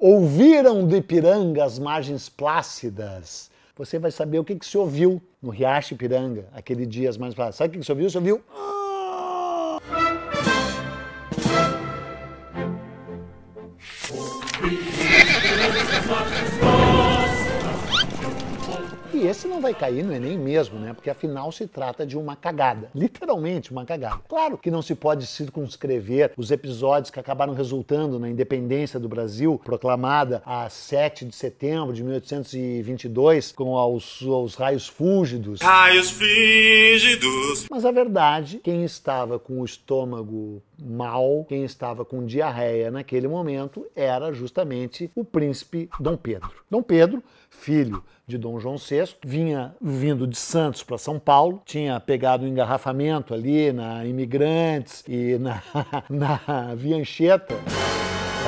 Ouviram do Ipiranga as margens plácidas? Você vai saber o que, que se ouviu no Riacho Ipiranga, aquele dia as margens plácidas. Sabe o que, que se ouviu? Se ouviu. Ah, que esse não vai cair no Enem é mesmo, né? Porque afinal se trata de uma cagada. Literalmente uma cagada. Claro que não se pode circunscrever os episódios que acabaram resultando na independência do Brasil, proclamada a 7 de setembro de 1822, com os raios fúlgidos. Raios fúlgidos! Mas a verdade, quem estava com o estômago mal, quem estava com diarreia naquele momento era justamente o príncipe Dom Pedro. Dom Pedro, filho de Dom João VI, vinha vindo de Santos para São Paulo, tinha pegado um engarrafamento ali na Imigrantes e na, na Via Anchieta.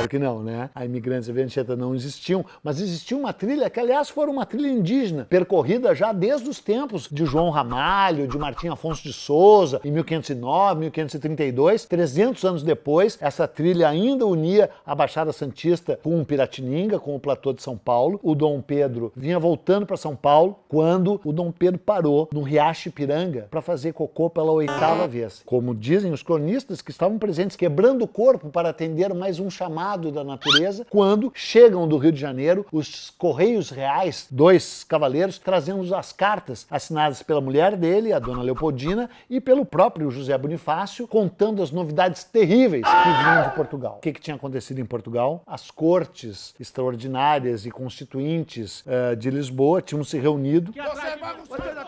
Claro que não, né? A Imigrantes e Vencheta não existiam, mas existia uma trilha que, aliás, foi uma trilha indígena, percorrida já desde os tempos de João Ramalho, de Martim Afonso de Souza, em 1509, 1532. 300 anos depois, essa trilha ainda unia a Baixada Santista com o Piratininga, com o platô de São Paulo. O Dom Pedro vinha voltando para São Paulo quando o Dom Pedro parou no Riacho Piranga para fazer cocô pela oitava vez. Como dizem os cronistas que estavam presentes, quebrando o corpo para atender mais um chamado da natureza, quando chegam do Rio de Janeiro os Correios Reais, dois cavaleiros, trazendo as cartas assinadas pela mulher dele, a dona Leopoldina, e pelo próprio José Bonifácio, contando as novidades terríveis que vinham de Portugal. O que, que tinha acontecido em Portugal? As cortes extraordinárias e constituintes uh, de Lisboa tinham se reunido. Você é bagunçado. Você é da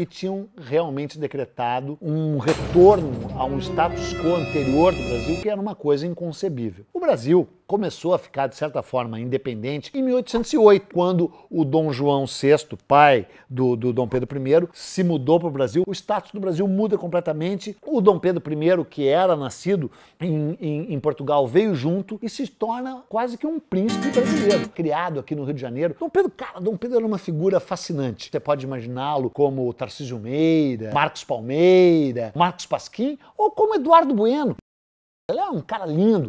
e tinham realmente decretado um retorno a um status quo anterior do Brasil, que era uma coisa inconcebível. O Brasil começou a ficar, de certa forma, independente em 1808, quando o Dom João VI, pai do, do Dom Pedro I, se mudou para o Brasil. O status do Brasil muda completamente. O Dom Pedro I, que era nascido em, em, em Portugal, veio junto e se torna quase que um príncipe brasileiro, criado aqui no Rio de Janeiro. Dom Pedro, cara, Dom Pedro era uma figura fascinante. Você pode imaginá-lo como o Tarcísio Meira, Marcos Palmeira, Marcos Pasquim ou como Eduardo Bueno. Ele é um cara lindo.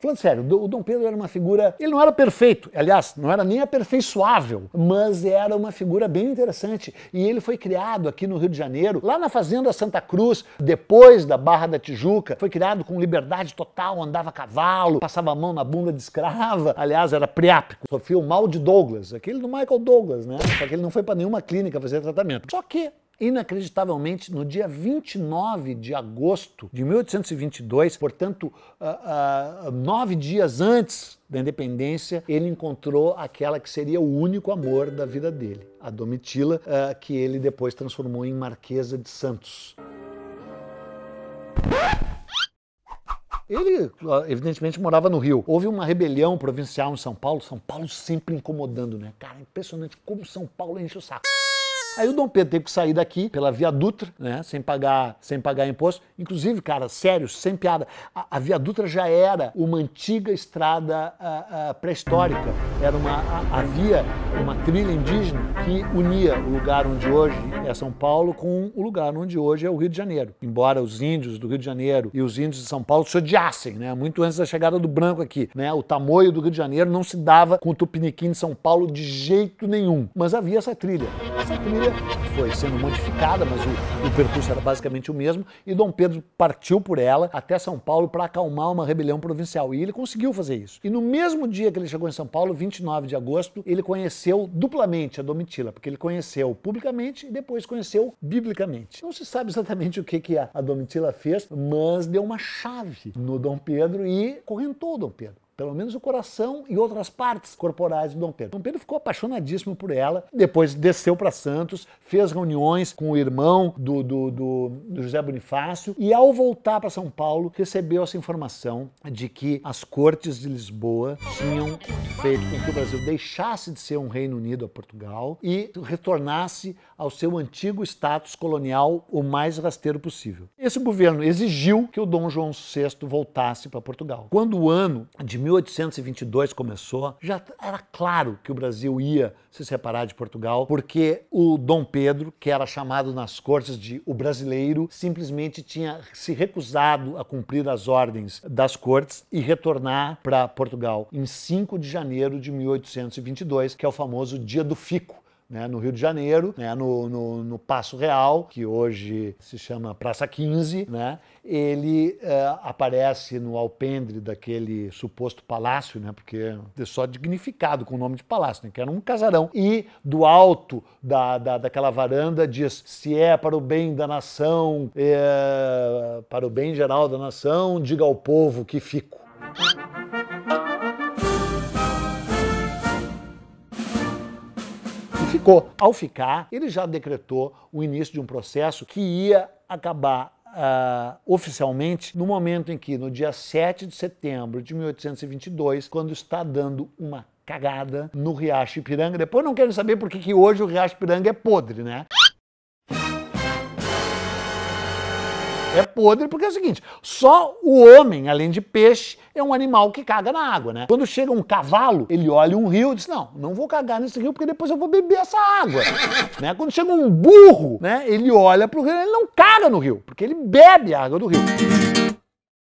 Falando sério, o Dom Pedro era uma figura. Ele não era perfeito, aliás, não era nem aperfeiçoável, mas era uma figura bem interessante. E ele foi criado aqui no Rio de Janeiro, lá na Fazenda Santa Cruz, depois da Barra da Tijuca. Foi criado com liberdade total, andava a cavalo, passava a mão na bunda de escrava. Aliás, era priápico. Sofria o mal de Douglas, aquele do Michael Douglas, né? Só que ele não foi para nenhuma clínica fazer tratamento. Só que Inacreditavelmente, no dia 29 de agosto de 1822, portanto, uh, uh, nove dias antes da independência, ele encontrou aquela que seria o único amor da vida dele, a Domitila, uh, que ele depois transformou em Marquesa de Santos. Ele, evidentemente, morava no Rio. Houve uma rebelião provincial em São Paulo. São Paulo sempre incomodando, né? Cara, impressionante como São Paulo enche o saco. Aí o Dom Pedro teve que sair daqui pela Via Dutra, né? Sem pagar, sem pagar imposto. Inclusive, cara, sério, sem piada, a, a Via Dutra já era uma antiga estrada pré-histórica. Era uma havia uma trilha indígena que unia o lugar onde hoje é São Paulo com o lugar onde hoje é o Rio de Janeiro. Embora os índios do Rio de Janeiro e os índios de São Paulo se odiassem, né? Muito antes da chegada do branco aqui, né? O tamoio do Rio de Janeiro não se dava com o tupiniquim de São Paulo de jeito nenhum, mas havia essa trilha essa trilha foi sendo modificada, mas o, o percurso era basicamente o mesmo, e Dom Pedro partiu por ela até São Paulo para acalmar uma rebelião provincial. E ele conseguiu fazer isso. E no mesmo dia que ele chegou em São Paulo, 29 de agosto, ele conheceu duplamente a Domitila, porque ele conheceu publicamente e depois conheceu biblicamente. Não se sabe exatamente o que, que a Domitila fez, mas deu uma chave no Dom Pedro e correntou o Dom Pedro pelo menos o coração e outras partes corporais do Dom Pedro. Dom Pedro ficou apaixonadíssimo por ela, depois desceu para Santos, fez reuniões com o irmão do, do, do, do José Bonifácio e, ao voltar para São Paulo, recebeu essa informação de que as cortes de Lisboa tinham feito com que o Brasil deixasse de ser um Reino Unido a Portugal e retornasse ao seu antigo status colonial o mais rasteiro possível. Esse governo exigiu que o Dom João VI voltasse para Portugal. Quando o ano de 1822 começou, já era claro que o Brasil ia se separar de Portugal, porque o Dom Pedro, que era chamado nas cortes de o brasileiro, simplesmente tinha se recusado a cumprir as ordens das cortes e retornar para Portugal em 5 de janeiro de 1822, que é o famoso Dia do Fico né, no Rio de Janeiro, né, no, no, no, Passo Real, que hoje se chama Praça 15, né, ele eh, aparece no alpendre daquele suposto palácio, né, porque é só dignificado com o nome de palácio, né, que era um casarão, e do alto da, da, daquela varanda diz: se é para o bem da nação, é, para o bem geral da nação, diga ao povo que fico. ficou. Ao ficar, ele já decretou o início de um processo que ia acabar Uh, oficialmente no momento em que, no dia 7 de setembro de 1822, quando está dando uma cagada no Riacho Ipiranga. Depois não querem saber por que hoje o Riacho Ipiranga é podre, né? É podre porque é o seguinte, só o homem, além de peixe, é um animal que caga na água, né? Quando chega um cavalo, ele olha um rio e diz, não, não vou cagar nesse rio porque depois eu vou beber essa água. né? Quando chega um burro, né, ele olha pro rio, ele não caga no rio, porque ele bebe a água do rio.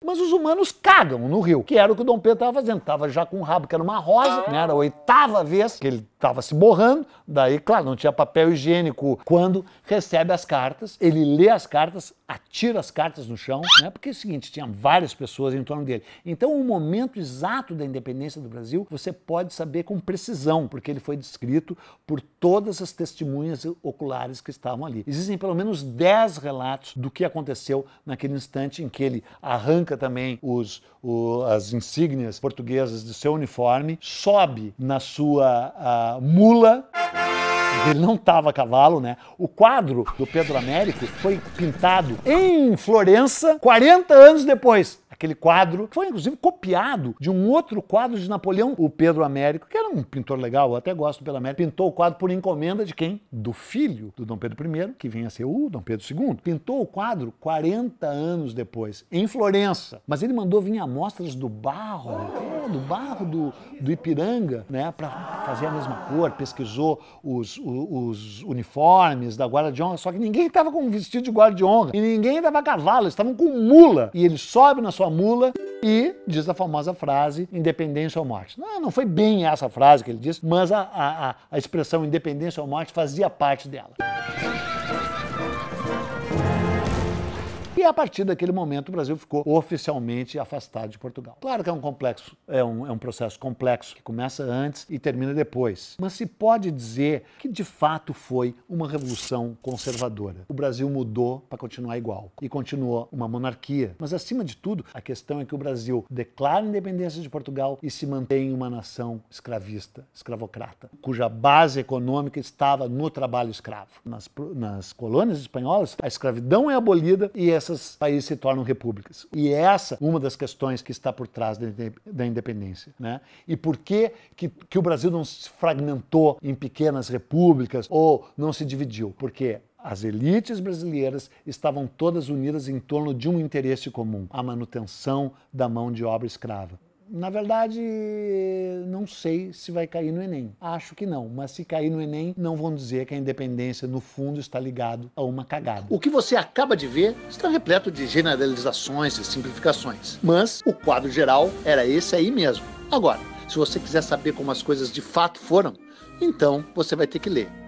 Mas os humanos cagam no rio, que era o que o Dom Pedro estava fazendo. Estava já com um rabo, que era uma rosa, né? era a oitava vez que ele estava se borrando. Daí, claro, não tinha papel higiênico. Quando recebe as cartas, ele lê as cartas, atira as cartas no chão, né? porque é o seguinte, tinha várias pessoas em torno dele. Então, o momento exato da independência do Brasil, você pode saber com precisão, porque ele foi descrito por todas as testemunhas oculares que estavam ali. Existem pelo menos 10 relatos do que aconteceu naquele instante em que ele arranca coloca também os, o, as insígnias portuguesas do seu uniforme, sobe na sua mula. Ele não estava a cavalo, né? O quadro do Pedro Américo foi pintado em Florença 40 anos depois aquele quadro, que foi inclusive copiado de um outro quadro de Napoleão, o Pedro Américo, que era um pintor legal, eu até gosto do Pedro Américo, pintou o quadro por encomenda de quem? Do filho do Dom Pedro I, que vem a ser o Dom Pedro II. Pintou o quadro 40 anos depois, em Florença. Mas ele mandou vir amostras do barro do barro do, do Ipiranga, né, para fazer a mesma cor, pesquisou os, os, os uniformes da guarda de honra, só que ninguém estava com um vestido de guarda de honra e ninguém estava a cavalo, estavam com mula. E ele sobe na sua mula e diz a famosa frase independência ou morte. Não, não foi bem essa frase que ele disse, mas a, a, a expressão independência ou morte fazia parte dela. E a partir daquele momento o Brasil ficou oficialmente afastado de Portugal. Claro que é um complexo, é um, é um processo complexo que começa antes e termina depois. Mas se pode dizer que de fato foi uma revolução conservadora. O Brasil mudou para continuar igual e continuou uma monarquia. Mas acima de tudo, a questão é que o Brasil declara independência de Portugal e se mantém uma nação escravista, escravocrata, cuja base econômica estava no trabalho escravo. Nas, nas colônias espanholas, a escravidão é abolida e essas países se tornam repúblicas. E essa uma das questões que está por trás da independência. Né? E por que, que, que o Brasil não se fragmentou em pequenas repúblicas ou não se dividiu? Porque as elites brasileiras estavam todas unidas em torno de um interesse comum, a manutenção da mão de obra escrava. Na verdade, não sei se vai cair no Enem. Acho que não, mas se cair no Enem, não vão dizer que a independência, no fundo, está ligado a uma cagada. O que você acaba de ver está repleto de generalizações e simplificações. Mas o quadro geral era esse aí mesmo. Agora, se você quiser saber como as coisas de fato foram, então você vai ter que ler